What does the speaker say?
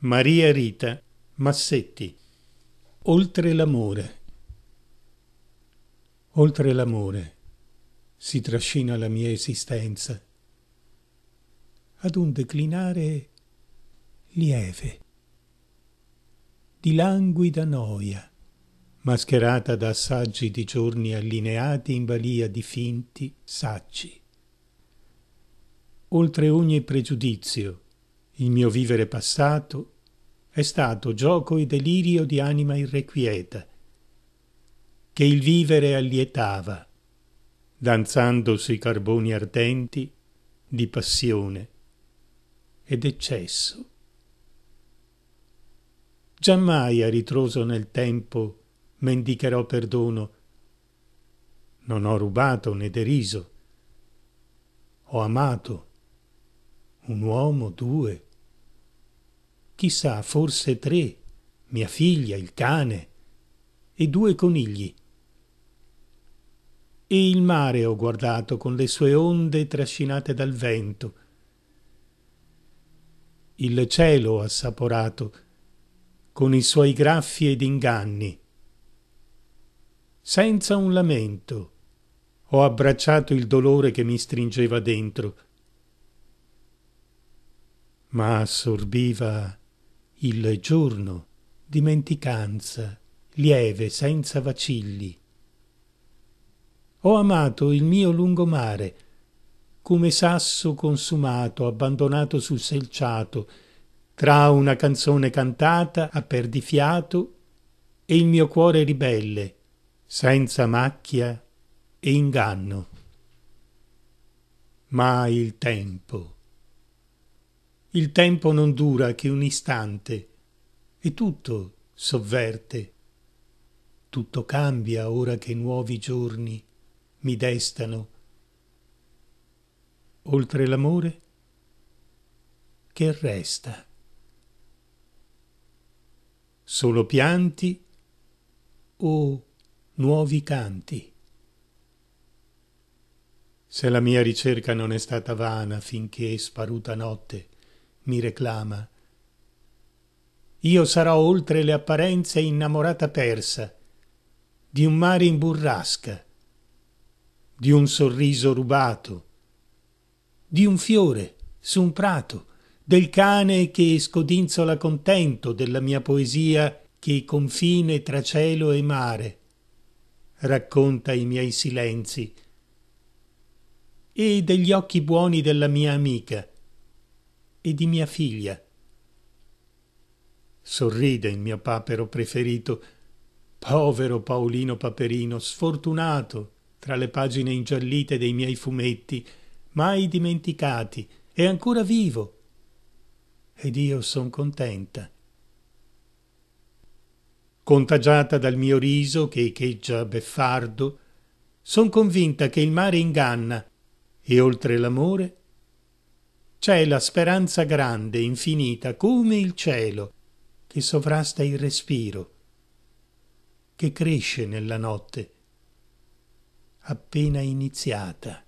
Maria Rita Massetti Oltre l'amore Oltre l'amore si trascina la mia esistenza ad un declinare lieve di languida noia mascherata da saggi di giorni allineati in balia di finti saggi oltre ogni pregiudizio il mio vivere passato è stato gioco e delirio di anima irrequieta, che il vivere allietava, danzando sui carboni ardenti di passione ed eccesso. Giammai a ritroso nel tempo mendicherò perdono. Non ho rubato né deriso. Ho amato un uomo, due, chissà, forse tre, mia figlia, il cane e due conigli. E il mare ho guardato con le sue onde trascinate dal vento. Il cielo ho assaporato con i suoi graffi ed inganni. Senza un lamento ho abbracciato il dolore che mi stringeva dentro, ma assorbiva il giorno dimenticanza lieve senza vacilli ho amato il mio lungomare come sasso consumato abbandonato sul selciato tra una canzone cantata a perdifiato e il mio cuore ribelle senza macchia e inganno ma il tempo il tempo non dura che un istante e tutto sovverte. Tutto cambia ora che nuovi giorni mi destano. Oltre l'amore che resta. Solo pianti o nuovi canti. Se la mia ricerca non è stata vana finché sparuta notte, mi reclama. Io sarò oltre le apparenze innamorata persa, di un mare in burrasca, di un sorriso rubato, di un fiore su un prato, del cane che scodinzola contento della mia poesia che confine tra cielo e mare racconta i miei silenzi e degli occhi buoni della mia amica e di mia figlia. Sorride il mio papero preferito. Povero Paolino Paperino, sfortunato tra le pagine ingiallite dei miei fumetti, mai dimenticati, è ancora vivo. Ed io son contenta. Contagiata dal mio riso che echeggia beffardo, son convinta che il mare inganna e oltre l'amore c'è la speranza grande, infinita, come il cielo, che sovrasta il respiro, che cresce nella notte, appena iniziata.